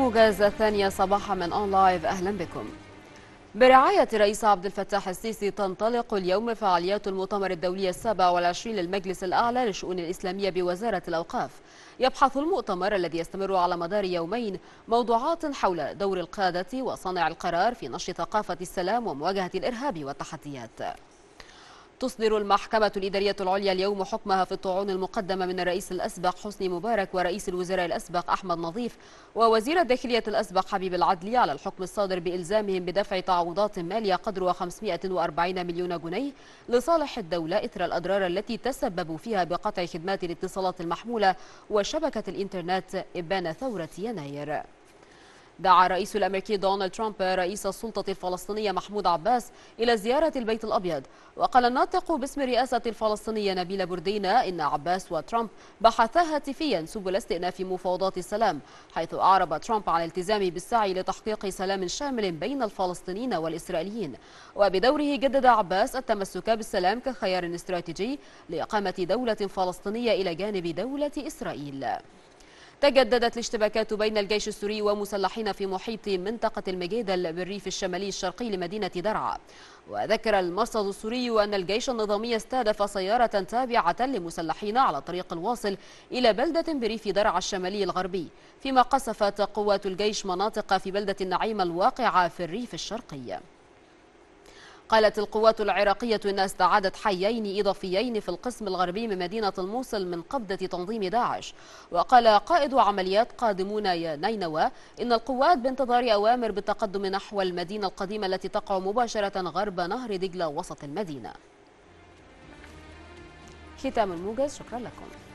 موجز الثانية صباحا من أون لايف أهلا بكم برعاية الرئيس عبد الفتاح السيسي تنطلق اليوم فعاليات المؤتمر الدولي السابع والعشرين للمجلس الأعلى للشؤون الإسلامية بوزارة الأوقاف يبحث المؤتمر الذي يستمر على مدار يومين موضوعات حول دور القادة وصانع القرار في نشر ثقافة السلام ومواجهة الإرهاب والتحديات تصدر المحكمة الإدارية العليا اليوم حكمها في الطعون المقدمة من الرئيس الأسبق حسني مبارك ورئيس الوزراء الأسبق أحمد نظيف ووزير الداخلية الأسبق حبيب العدلي على الحكم الصادر بإلزامهم بدفع تعويضات مالية قدرها 540 مليون جنيه لصالح الدولة إثر الأضرار التي تسببوا فيها بقطع خدمات الاتصالات المحمولة وشبكة الإنترنت إبان ثورة يناير دعا الرئيس الأمريكي دونالد ترامب رئيس السلطة الفلسطينية محمود عباس إلى زيارة البيت الأبيض وقال الناطق باسم الرئاسة الفلسطينية نبيل بردينا إن عباس وترامب بحثا هاتفيا سبل استئناف مفاوضات السلام حيث أعرب ترامب عن التزامه بالسعي لتحقيق سلام شامل بين الفلسطينيين والإسرائيليين وبدوره جدد عباس التمسك بالسلام كخيار استراتيجي لإقامة دولة فلسطينية إلى جانب دولة إسرائيل تجددت الاشتباكات بين الجيش السوري ومسلحين في محيط منطقة المجيدل بالريف الشمالي الشرقي لمدينة درعا وذكر المرصد السوري أن الجيش النظامي استهدف سيارة تابعة لمسلحين على طريق الواصل إلى بلدة بريف درعا الشمالي الغربي فيما قصفت قوات الجيش مناطق في بلدة النعيم الواقعة في الريف الشرقي قالت القوات العراقية أنها استعادت حيين إضافيين في القسم الغربي من مدينة الموصل من قبضة تنظيم داعش وقال قائد عمليات قادمون يا نينوى إن القوات بانتظار أوامر بالتقدم نحو المدينة القديمة التي تقع مباشرة غرب نهر دجلة وسط المدينة ختام الموجز شكرا لكم